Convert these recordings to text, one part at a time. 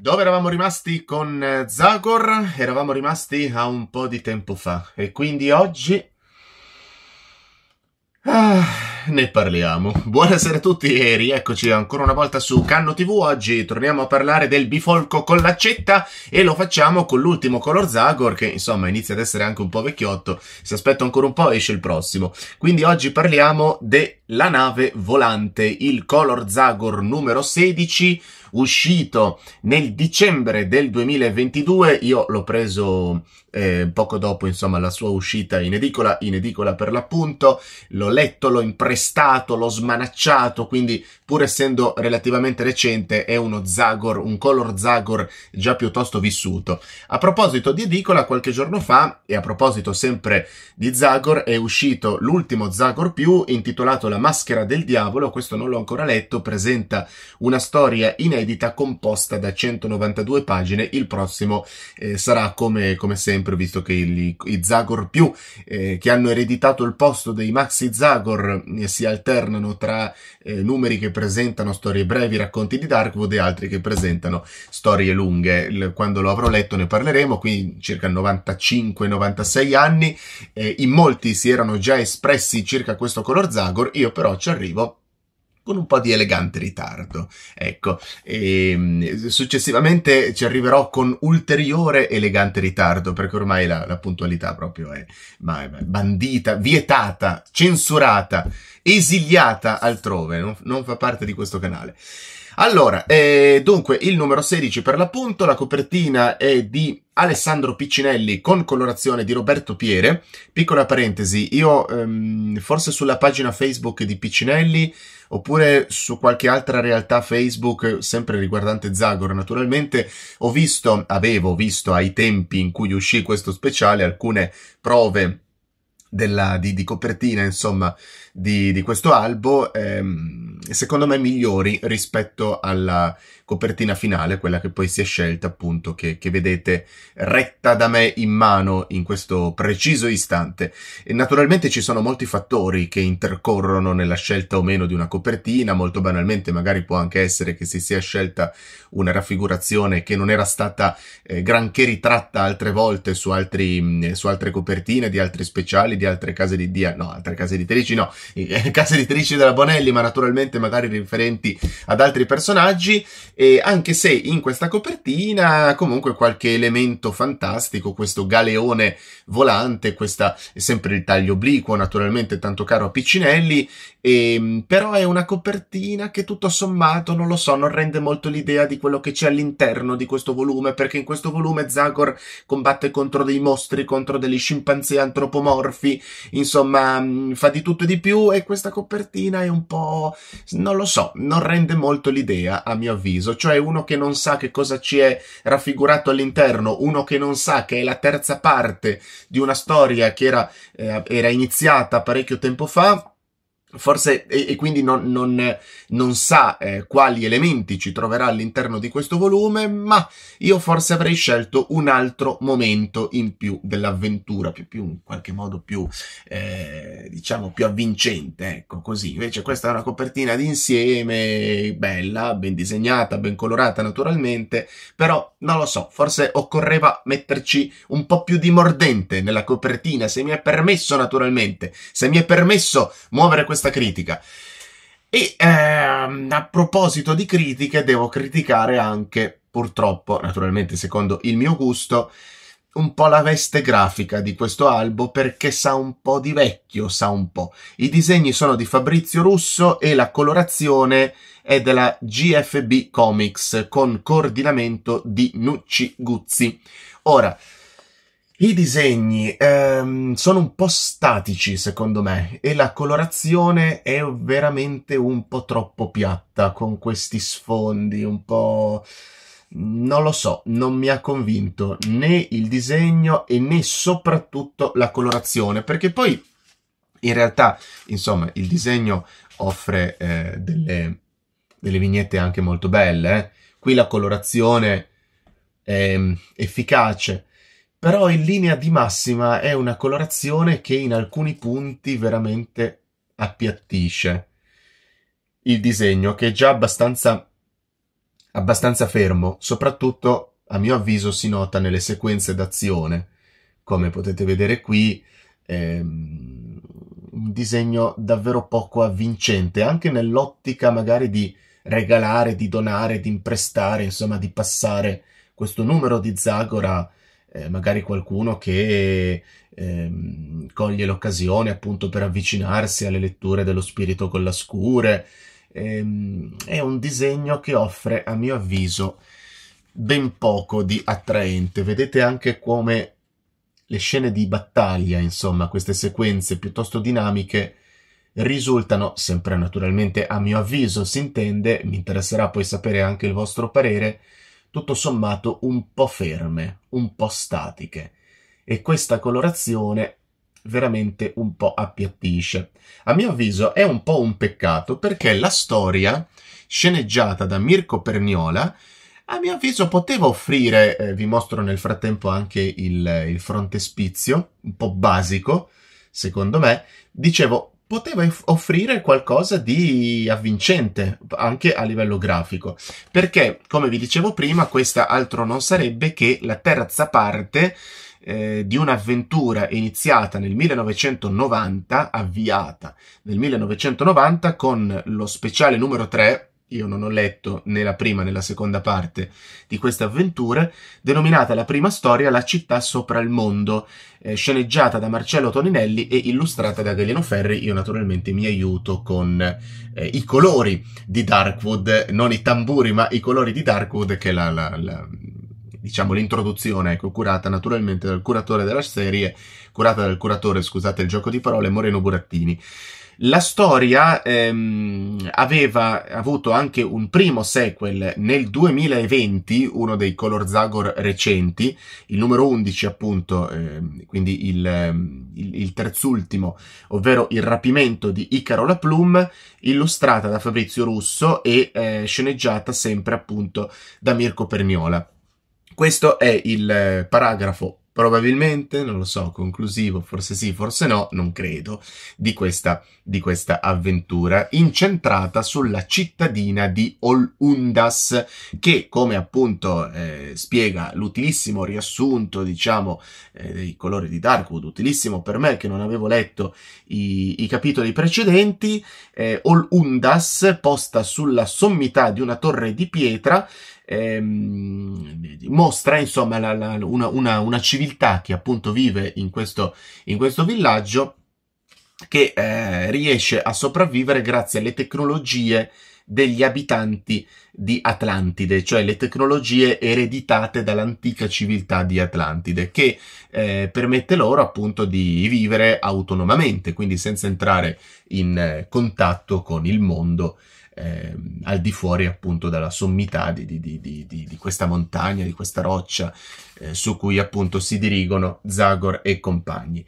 Dove eravamo rimasti con eh, Zagor? Eravamo rimasti a un po' di tempo fa e quindi oggi... Ah ne parliamo. Buonasera a tutti e rieccoci ancora una volta su Canno TV. Oggi torniamo a parlare del bifolco con l'accetta e lo facciamo con l'ultimo color Zagor che insomma inizia ad essere anche un po' vecchiotto. Si aspetta ancora un po' esce il prossimo. Quindi oggi parliamo della nave volante, il color Zagor numero 16 uscito nel dicembre del 2022. Io l'ho preso eh, poco dopo insomma la sua uscita in edicola, in edicola per l'appunto. L'ho letto, l'ho impresso arrestato, l'ho smanacciato, quindi pur essendo relativamente recente è uno Zagor, un color Zagor già piuttosto vissuto. A proposito di edicola, qualche giorno fa, e a proposito sempre di Zagor, è uscito l'ultimo Zagor più intitolato La maschera del diavolo, questo non l'ho ancora letto, presenta una storia inedita composta da 192 pagine, il prossimo eh, sarà come, come, sempre, visto che gli, i Zagor più eh, che hanno ereditato il posto dei Maxi Zagor si alternano tra eh, numeri che presentano storie brevi, racconti di Darkwood e altri che presentano storie lunghe. Quando lo avrò letto ne parleremo, qui circa 95-96 anni, eh, in molti si erano già espressi circa questo color Zagor, io però ci arrivo con un po' di elegante ritardo. Ecco, e, ehm, successivamente ci arriverò con ulteriore elegante ritardo, perché ormai la, la puntualità proprio è, bandita, vietata, censurata, esiliata altrove, non, non fa parte di questo canale. Allora, eh, dunque, il numero 16 per l'appunto, la copertina è di Alessandro Piccinelli con colorazione di Roberto Piere. Piccola parentesi, io ehm, forse sulla pagina Facebook di Piccinelli oppure su qualche altra realtà Facebook, sempre riguardante Zagor naturalmente, ho visto, avevo visto ai tempi in cui uscì questo speciale alcune prove della, di, di, copertina, insomma, di, di questo albo, ehm, secondo me migliori rispetto alla copertina finale, quella che poi si è scelta, appunto, che, che vedete retta da me in mano in questo preciso istante. E naturalmente ci sono molti fattori che intercorrono nella scelta o meno di una copertina, molto banalmente magari può anche essere che si sia scelta una raffigurazione che non era stata eh, granché ritratta altre volte su, altri, mh, mm, su altre copertine di altri speciali, di altre case di dia, no, altre case editrici, no, case editrici della Bonelli, ma naturalmente magari riferenti ad altri personaggi. E anche se in questa copertina comunque qualche elemento fantastico, questo galeone volante, questa è sempre il taglio obliquo, naturalmente tanto caro a Piccinelli, e, ehm, però è una copertina che tutto sommato, non lo so, non rende molto l'idea di quello che c'è all'interno di questo volume, perché in questo volume Zagor combatte contro dei mostri, contro degli scimpanzé antropomorfi, colpi, insomma mm, fa di tutto e di più e questa copertina è un po', non lo so, non rende molto l'idea a mio avviso, cioè uno che non sa che cosa ci è raffigurato all'interno, uno che non sa che è la terza parte di una storia che era, eh, era iniziata parecchio tempo fa, Forse, e, e quindi non, non, non sa eh, quali elementi ci troverà all'interno di questo volume, ma io forse avrei scelto un altro momento in più dell'avventura, più, più in qualche modo più eh, diciamo più avvincente, ecco così. Invece questa è una copertina d'insieme, bella, ben disegnata, ben colorata naturalmente, però non lo so, forse occorreva metterci un po' più di mordente nella copertina, se mi è permesso naturalmente, se mi è permesso muovere questa critica. E ehm, a proposito di critiche, devo criticare anche, purtroppo, naturalmente secondo il mio gusto, un po' la veste grafica di questo albo perché sa un po' di vecchio, sa un po'. I disegni sono di Fabrizio Russo e la colorazione è della GFB Comics con coordinamento di Nucci Guzzi. Ora, i disegni ehm, sono un po' statici secondo me e la colorazione è veramente un po' troppo piatta con questi sfondi un po' non lo so, non mi ha convinto né il disegno e né soprattutto la colorazione, perché poi in realtà, insomma, il disegno offre eh, delle, delle, vignette anche molto belle. Eh? Qui la colorazione è mm, efficace, però in linea di massima è una colorazione che in alcuni punti veramente appiattisce il disegno, che è già abbastanza abbastanza fermo, soprattutto a mio avviso si nota nelle sequenze d'azione, come potete vedere qui, ehm, un disegno davvero poco avvincente, anche nell'ottica magari di regalare, di donare, di imprestare, insomma di passare questo numero di Zagora, eh, magari qualcuno che ehm, coglie l'occasione appunto per avvicinarsi alle letture dello spirito con la scure, Ehm, è un disegno che offre, a mio avviso, ben poco di attraente. Vedete anche come le scene di battaglia, insomma, queste sequenze piuttosto dinamiche, risultano, sempre naturalmente a mio avviso si intende, mi interesserà poi sapere anche il vostro parere, tutto sommato un po' ferme, un po' statiche. E questa colorazione veramente un po' appiattisce. A mio avviso è un po' un peccato perché la storia sceneggiata da Mirko Perniola a mio avviso poteva offrire, eh, vi mostro nel frattempo anche il, il frontespizio, un po' basico, secondo me, dicevo, poteva offrire qualcosa di avvincente anche a livello grafico perché come vi dicevo prima questa altro non sarebbe che la terza parte eh, di un'avventura iniziata nel 1990, avviata nel 1990 con lo speciale numero 3, io non ho letto né la prima né la seconda parte di questa avventura, denominata la prima storia La città sopra il mondo, eh, sceneggiata da Marcello Toninelli e illustrata da Galeno Ferri. Io naturalmente mi aiuto con eh, i colori di Darkwood, non i tamburi ma i colori di Darkwood, che è la, la, la, diciamo l'introduzione ecco, curata naturalmente dal curatore della serie, curata dal curatore, scusate il gioco di parole, Moreno Burattini. La storia ehm, aveva avuto anche un primo sequel nel 2020, uno dei Color Zagor recenti, il numero 11 appunto, ehm, quindi il, ehm, il, il, terzultimo, ovvero il rapimento di Icaro La Plum, illustrata da Fabrizio Russo e eh, sceneggiata sempre appunto da Mirko Perniola. Questo è il eh, paragrafo, probabilmente, non lo so, conclusivo, forse sì, forse no, non credo, di questa, di questa avventura, incentrata sulla cittadina di Olundas, che, come appunto eh, spiega l'utilissimo riassunto, diciamo, eh, dei colori di Darkwood, utilissimo per me che non avevo letto i, i capitoli precedenti, eh, Olundas, posta sulla sommità di una torre di pietra, ehm, mostra insomma la, la, una, una, una, civiltà che appunto vive in questo, in questo villaggio che eh, riesce a sopravvivere grazie alle tecnologie degli abitanti di Atlantide, cioè le tecnologie ereditate dall'antica civiltà di Atlantide, che eh, permette loro appunto di vivere autonomamente, quindi senza entrare in eh, contatto con il mondo eh, al di fuori appunto dalla sommità di, di, di, di questa montagna, di questa roccia eh, su cui appunto si dirigono Zagor e compagni.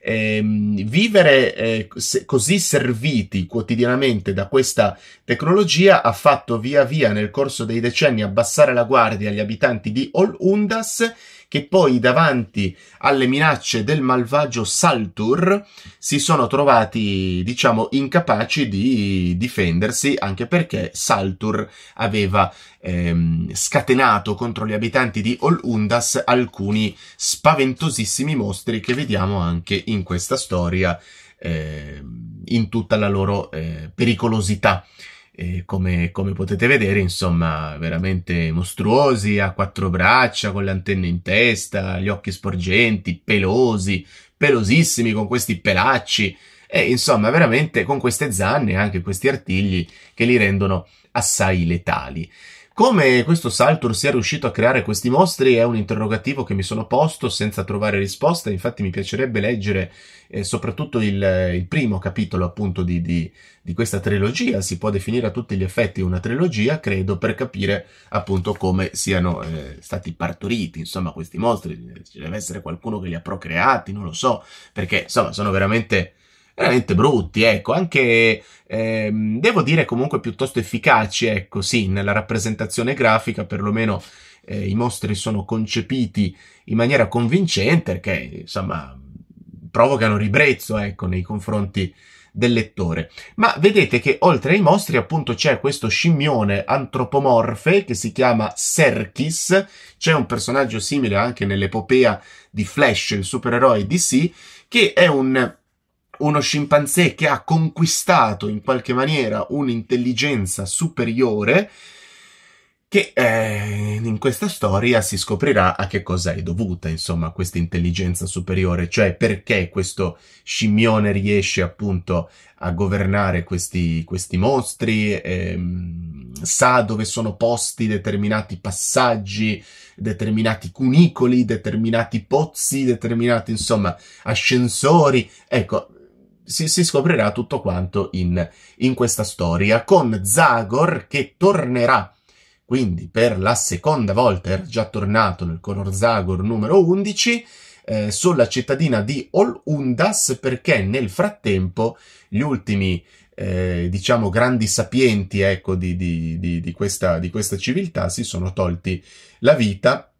Ehm, eh, vivere se, così serviti quotidianamente da questa tecnologia ha fatto via via nel corso dei decenni abbassare la guardia agli abitanti di Olundas che poi davanti alle minacce del malvagio Saltur si sono trovati, diciamo, incapaci di difendersi, anche perché Saltur aveva ehm, scatenato contro gli abitanti di Olundas alcuni spaventosissimi mostri che vediamo anche in questa storia eh, in tutta la loro eh, pericolosità. E come, come, potete vedere, insomma, veramente mostruosi, a quattro braccia, con le antenne in testa, gli occhi sporgenti, pelosi, pelosissimi con questi pelacci. E insomma, veramente con queste zanne e anche questi artigli che li rendono assai letali. Come questo Saltur sia riuscito a creare questi mostri è un interrogativo che mi sono posto senza trovare risposta, infatti mi piacerebbe leggere eh, soprattutto il, il, primo capitolo appunto di, di, di, questa trilogia, si può definire a tutti gli effetti una trilogia, credo, per capire appunto come siano eh, stati partoriti, insomma, questi mostri, ci deve essere qualcuno che li ha procreati, non lo so, perché insomma sono veramente veramente brutti, ecco, anche ehm, devo dire comunque piuttosto efficaci, ecco, sì, nella rappresentazione grafica perlomeno eh, i mostri sono concepiti in maniera convincente perché, insomma, provocano ribrezzo, ecco, nei confronti del lettore. Ma vedete che oltre ai mostri, appunto, c'è questo scimmione antropomorfe che si chiama Serkis. C'è un personaggio simile anche nell'epopea di Flash, il supereroe DC, che è un uno scimpanzé che ha conquistato in qualche maniera un'intelligenza superiore che eh, in questa storia si scoprirà a che cosa è dovuta, insomma, questa intelligenza superiore, cioè perché questo scimmione riesce appunto a governare questi, questi mostri, ehm, sa dove sono posti determinati passaggi, determinati cunicoli, determinati pozzi, determinati, insomma, ascensori. Ecco, si, si scoprirà tutto quanto in, in questa storia, con Zagor che tornerà quindi per la seconda volta, era già tornato nel Color Zagor numero 11, eh, sulla cittadina di Olundas perché nel frattempo gli ultimi, eh, diciamo, grandi sapienti ecco, di, di, di, questa, di, questa, civiltà si sono tolti la vita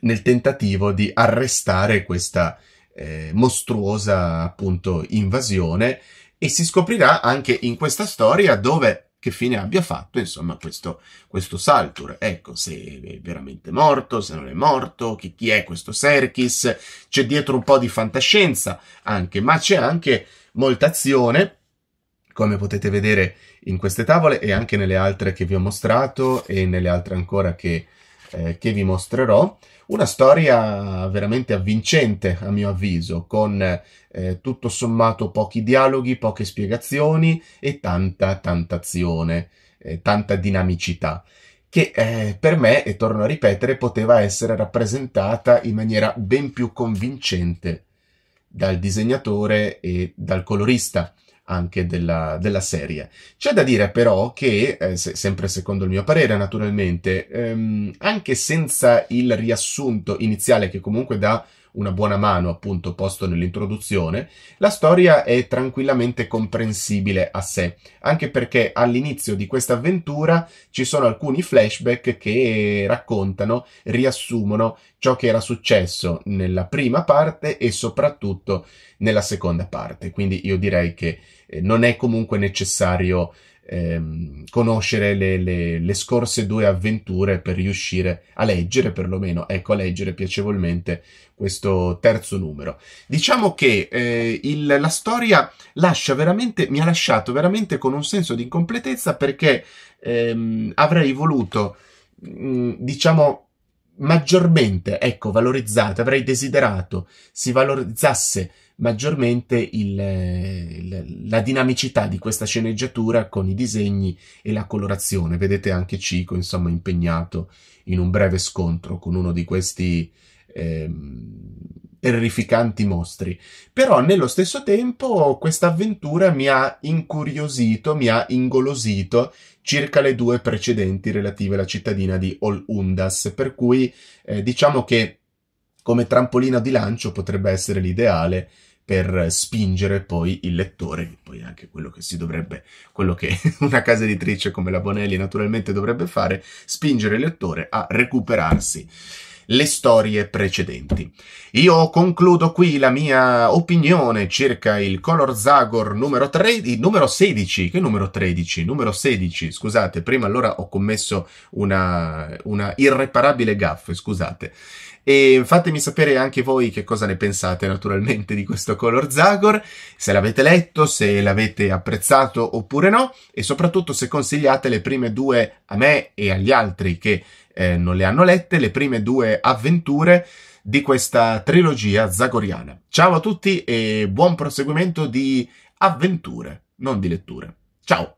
nel tentativo di arrestare questa, eh, mostruosa appunto invasione e si scoprirà anche in questa storia dove che fine abbia fatto insomma questo, questo Saltur ecco se è veramente morto se non è morto chi, chi è questo Serkis c'è dietro un po' di fantascienza anche ma c'è anche molta azione come potete vedere in queste tavole e anche nelle altre che vi ho mostrato e nelle altre ancora che eh, che vi mostrerò. Una storia veramente avvincente, a mio avviso, con eh, tutto sommato pochi dialoghi, poche spiegazioni e tanta, tanta azione, eh, tanta dinamicità che eh, per me, e torno a ripetere, poteva essere rappresentata in maniera ben più convincente dal disegnatore e dal colorista anche della, della serie. C'è da dire però che, eh, se, sempre secondo il mio parere naturalmente, ehm, anche senza il riassunto iniziale che comunque dà una buona mano, appunto posto nell'introduzione, la storia è tranquillamente comprensibile a sé, anche perché all'inizio di questa avventura ci sono alcuni flashback che raccontano, riassumono ciò che era successo nella prima parte e soprattutto nella seconda parte. Quindi io direi che eh, non è comunque necessario ehm, conoscere le, le, le, scorse due avventure per riuscire a leggere, perlomeno, ecco, a leggere piacevolmente questo terzo numero. Diciamo che eh, il, la storia lascia veramente, mi ha lasciato veramente con un senso di incompletezza perché ehm, avrei voluto, mh, mm, diciamo, maggiormente, ecco, valorizzata, avrei desiderato si valorizzasse maggiormente il, la dinamicità di questa sceneggiatura con i disegni e la colorazione. Vedete anche Cico, insomma, impegnato in un breve scontro con uno di questi eh, terrificanti mostri. Però nello stesso tempo questa avventura mi ha incuriosito, mi ha ingolosito circa le due precedenti relative alla cittadina di Olundas, per cui eh, diciamo che come trampolino di lancio potrebbe essere l'ideale per spingere poi il lettore, poi anche quello che si dovrebbe, quello che una casa editrice come la Bonelli naturalmente dovrebbe fare, spingere il lettore a recuperarsi le storie precedenti. Io concludo qui la mia opinione circa il Color Zagor numero, tre, numero 16, che numero 13? Numero 16, scusate, prima allora ho commesso una, una irreparabile gaffe, scusate. E fatemi sapere anche voi che cosa ne pensate naturalmente di questo Color Zagor, se l'avete letto, se l'avete apprezzato oppure no e soprattutto se consigliate le prime due a me e agli altri che eh, non le hanno lette, le prime due avventure di questa trilogia zagoriana. Ciao a tutti e buon proseguimento di avventure, non di letture. Ciao!